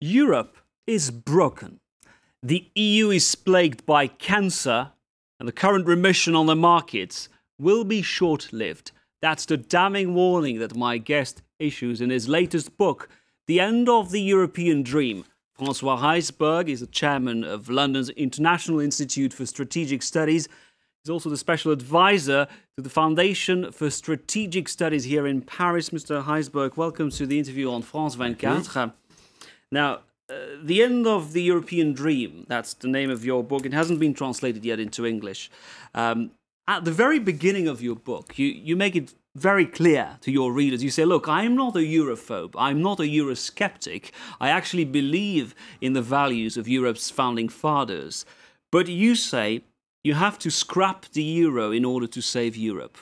Europe is broken. The EU is plagued by cancer, and the current remission on the markets will be short lived. That's the damning warning that my guest issues in his latest book, The End of the European Dream. Francois Heisberg is the chairman of London's International Institute for Strategic Studies He's also the special advisor to the Foundation for Strategic Studies here in Paris. Mr. Heisberg, welcome to the interview on France 24. Now, uh, The End of the European Dream, that's the name of your book. It hasn't been translated yet into English. Um, at the very beginning of your book, you, you make it very clear to your readers. You say, look, I'm not a Europhobe. I'm not a Eurosceptic. I actually believe in the values of Europe's founding fathers. But you say you have to scrap the euro in order to save Europe.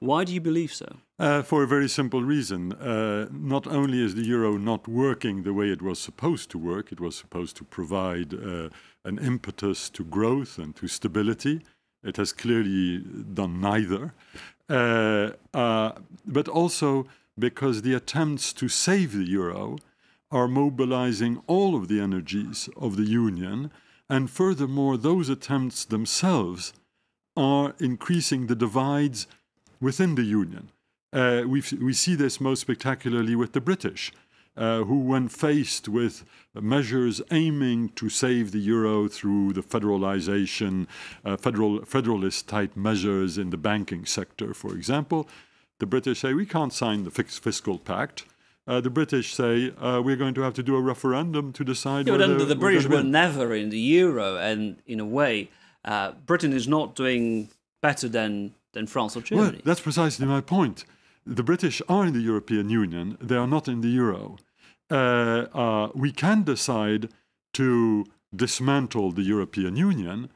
Why do you believe so? Uh, for a very simple reason. Uh, not only is the euro not working the way it was supposed to work, it was supposed to provide uh, an impetus to growth and to stability. It has clearly done neither. Uh, uh, but also because the attempts to save the euro are mobilizing all of the energies of the union and furthermore, those attempts themselves are increasing the divides within the Union. Uh, we we see this most spectacularly with the British, uh, who, when faced with measures aiming to save the euro through the federalization, uh, federal, federalist type measures in the banking sector, for example, the British say, we can't sign the fiscal pact uh, the British say uh, we're going to have to do a referendum to decide. Yeah, whether, the British were never in the euro, and in a way, uh, Britain is not doing better than than France or Germany. Well, that's precisely my point. The British are in the European Union; they are not in the euro. Uh, uh, we can decide to dismantle the European Union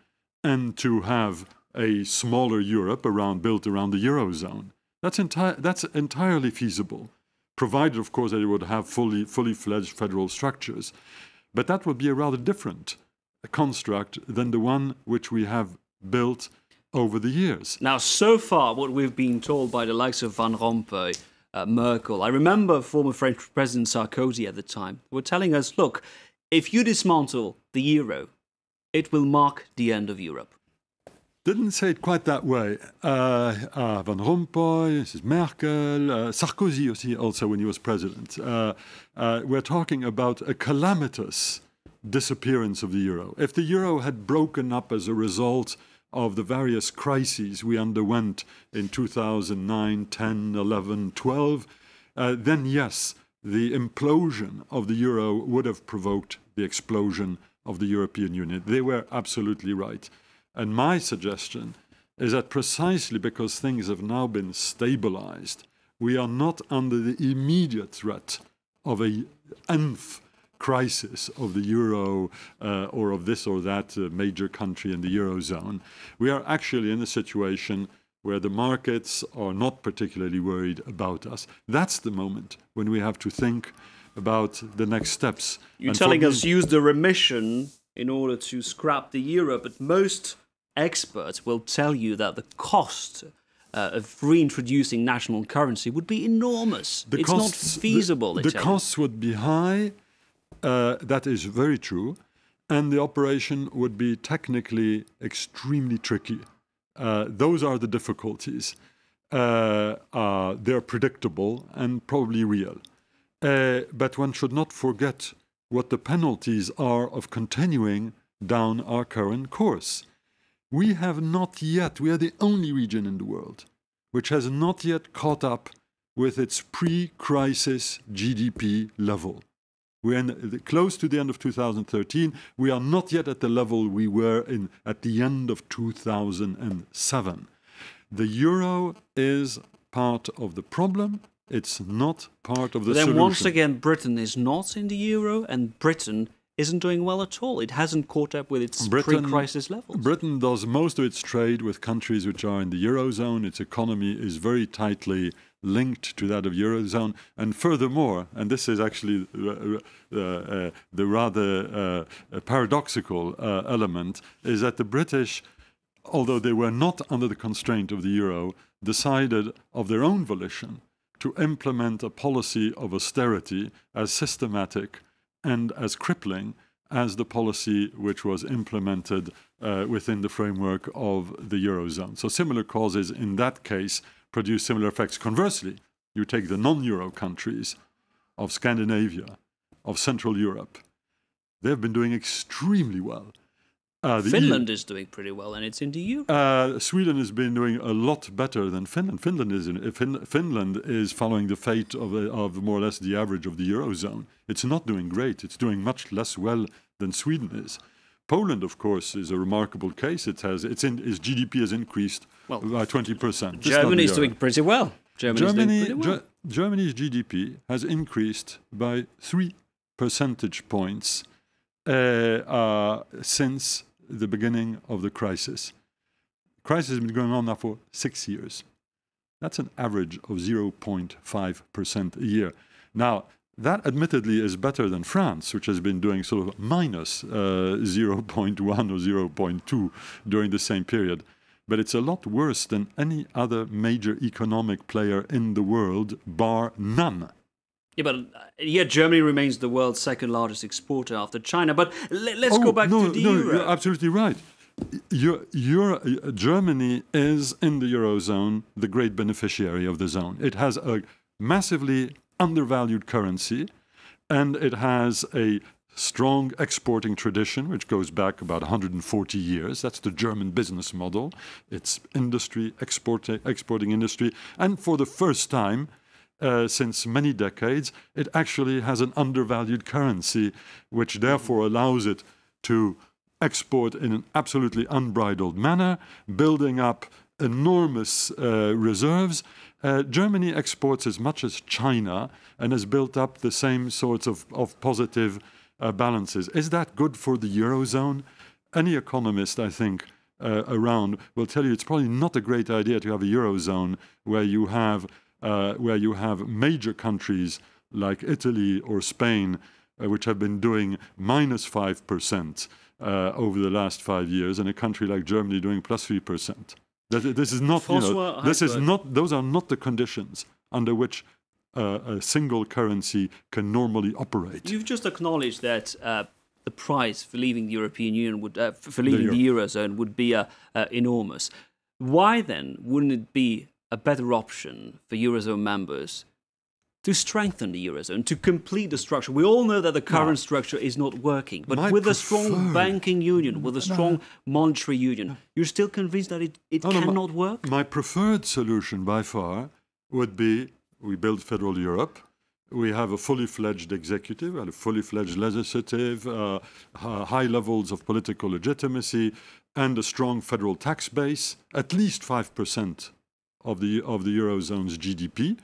and to have a smaller Europe around built around the eurozone. That's, enti that's entirely feasible provided, of course, that it would have fully, fully fledged federal structures. But that would be a rather different construct than the one which we have built over the years. Now, so far, what we've been told by the likes of Van Rompuy, uh, Merkel, I remember former French President Sarkozy at the time, were telling us, look, if you dismantle the euro, it will mark the end of Europe didn't say it quite that way. Uh, uh, Van Rompuy, Mrs. Merkel, uh, Sarkozy also, also when he was president. Uh, uh, we're talking about a calamitous disappearance of the euro. If the euro had broken up as a result of the various crises we underwent in 2009, 10, 11, 12, uh, then yes, the implosion of the euro would have provoked the explosion of the European Union. They were absolutely right. And my suggestion is that precisely because things have now been stabilized, we are not under the immediate threat of a nth crisis of the euro uh, or of this or that uh, major country in the eurozone. We are actually in a situation where the markets are not particularly worried about us. That's the moment when we have to think about the next steps. You're and telling us use the remission in order to scrap the euro, but most experts will tell you that the cost uh, of reintroducing national currency would be enormous. The it's costs, not feasible. The, the costs would be high. Uh, that is very true. And the operation would be technically extremely tricky. Uh, those are the difficulties. Uh, uh, they're predictable and probably real. Uh, but one should not forget what the penalties are of continuing down our current course we have not yet, we are the only region in the world which has not yet caught up with its pre crisis GDP level. We're in, close to the end of 2013. We are not yet at the level we were in at the end of 2007. The euro is part of the problem. It's not part of the then solution. Then once again, Britain is not in the euro, and Britain isn't doing well at all. It hasn't caught up with its pre-crisis levels. Britain does most of its trade with countries which are in the eurozone. Its economy is very tightly linked to that of eurozone and furthermore and this is actually uh, uh, uh, uh the rather uh, paradoxical uh, element is that the british although they were not under the constraint of the euro decided of their own volition to implement a policy of austerity as systematic and as crippling as the policy which was implemented uh, within the framework of the Eurozone. So, similar causes in that case produce similar effects. Conversely, you take the non Euro countries of Scandinavia, of Central Europe, they've been doing extremely well uh, Finland EU. is doing pretty well, and it's in the EU. Uh, Sweden has been doing a lot better than Finland. Finland is in, fin Finland is following the fate of, uh, of more or less the average of the eurozone. It's not doing great. It's doing much less well than Sweden is. Poland, of course, is a remarkable case. It has its, in, its GDP has increased well, by twenty percent. Germany is doing pretty well. Germany's Germany, doing well. Germany's GDP has increased by three percentage points uh, uh, since the beginning of the crisis. The crisis has been going on now for six years. That's an average of 0.5% a year. Now, that admittedly is better than France, which has been doing sort of minus, uh, 0.1 or 0.2 during the same period. But it's a lot worse than any other major economic player in the world, bar none. Yeah, but uh, yeah, Germany remains the world's second largest exporter after China. But let, us oh, go back no, to the no, euro. You're absolutely right. Euro, uh, Germany is in the eurozone the great beneficiary of the zone. It has a massively undervalued currency, and it has a strong exporting tradition, which goes back about 140 years. That's the German business model. It's industry, exporting, exporting industry. And for the first time, uh, since many decades, it actually has an undervalued currency, which therefore allows it to export in an absolutely unbridled manner, building up enormous uh, reserves. Uh, Germany exports as much as China and has built up the same sorts of, of positive uh, balances. Is that good for the Eurozone? Any economist, I think, uh, around will tell you it's probably not a great idea to have a Eurozone where you have uh, where you have major countries like Italy or Spain, uh, which have been doing minus 5% uh, over the last five years, and a country like Germany doing plus 3%. That, this is not, Francois you know, this is not, those are not the conditions under which uh, a single currency can normally operate. You've just acknowledged that the price for leaving the European Union would uh, for leaving the, Euro. the eurozone would be uh, uh, enormous. Why then wouldn't it be a better option for Eurozone members to strengthen the Eurozone, to complete the structure. We all know that the current no. structure is not working, but My with a strong banking union, with a strong no. monetary union, no. you're still convinced that it, it cannot work? My preferred solution by far would be we build federal Europe, we have a fully fledged executive and a fully fledged legislative, uh, high levels of political legitimacy, and a strong federal tax base, at least 5% of the, of the Eurozone's GDP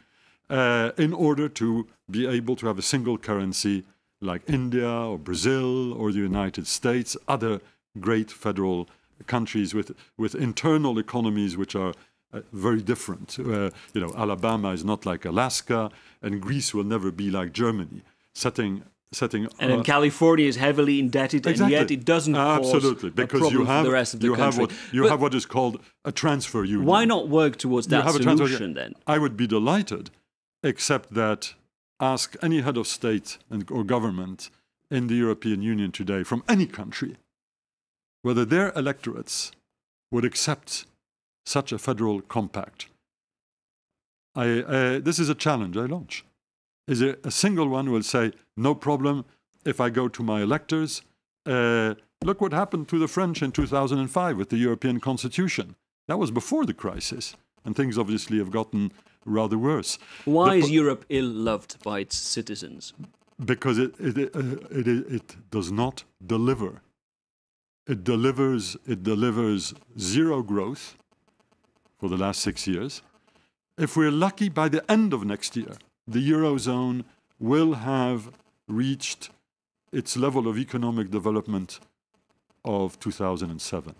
uh, in order to be able to have a single currency like India or Brazil or the United States, other great federal countries with, with internal economies which are uh, very different. Uh, you know, Alabama is not like Alaska, and Greece will never be like Germany. Setting setting. And uh, California is heavily indebted, exactly. and yet it doesn't absolutely because you have the rest of the you country. Have what, you but have what is called a transfer union. Why not work towards that solution then? I would be delighted, except that ask any head of state and, or government in the European Union today from any country whether their electorates would accept such a federal compact. I, uh, this is a challenge I launch is there a single one who will say, no problem, if I go to my electors, uh, look what happened to the French in 2005 with the European Constitution. That was before the crisis, and things obviously have gotten rather worse. Why the is Europe ill-loved by its citizens? Because it, it, uh, it, it, it does not deliver. It delivers, it delivers zero growth for the last six years. If we're lucky, by the end of next year, the Eurozone will have reached its level of economic development of 2007.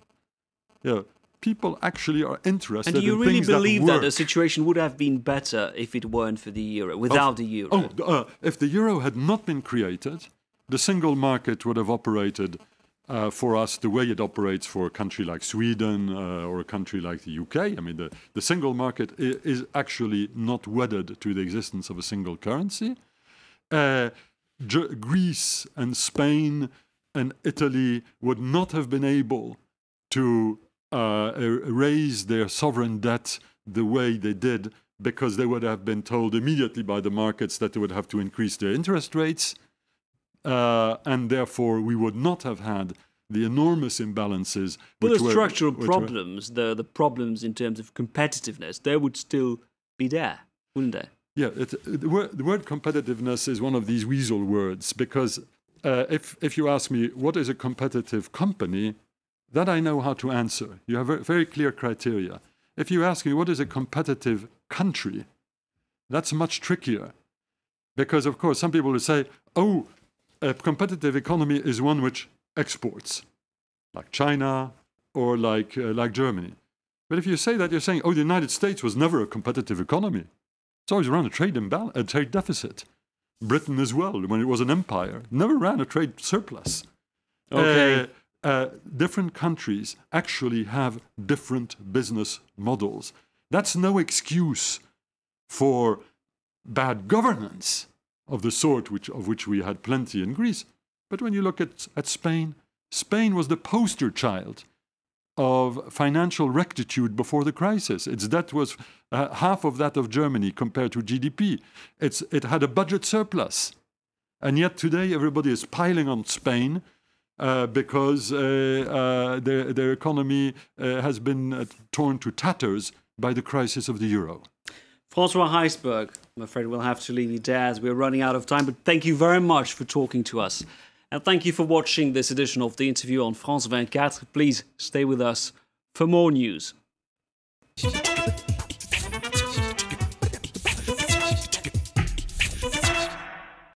Yeah, people actually are interested. And do you really believe that, that, the situation would have been better if it weren't for the euro, without of, the euro? Oh, uh, if the euro had not been created, the single market would have operated uh, for us the way it operates for a country like Sweden uh, or a country like the UK. I mean, the, the single market is actually not wedded to the existence of a single currency. Uh, Greece and Spain and Italy would not have been able to uh, er, raise their sovereign debt the way they did because they would have been told immediately by the markets that they would have to increase their interest rates uh, and therefore we would not have had the enormous imbalances. But the structural problems, were, the the problems in terms of competitiveness, they would still be there, wouldn't they? Yeah, it, the, word, the, word, competitiveness is one of these weasel words because uh, if if you ask me what is a competitive company, that I know how to answer. You have very clear criteria. If you ask me what is a competitive country, that's much trickier. Because, of course, some people will say, oh, a competitive economy is one which exports, like China or like, uh, like Germany. But if you say that, you're saying, oh, the United States was never a competitive economy. It's always run a trade, imbal- a trade deficit. Britain as well, when it was an empire, never ran a trade surplus. Okay. Uh, uh, different countries actually have different business models. That's no excuse for bad governance of the sort which, of which we had plenty in Greece. But when you look at, at Spain, Spain was the poster child of financial rectitude before the crisis. Its debt was uh, half of that of Germany compared to GDP. It's, it had a budget surplus. And yet today, everybody is piling on Spain uh, because uh, uh their, their economy uh, has been uh, torn to tatters by the crisis of the euro. Francois Heisberg, I'm afraid we'll have to leave you there as we're running out of time, but thank you very much for talking to us. And thank you for watching this edition of the interview on France 24. Please stay with us for more news.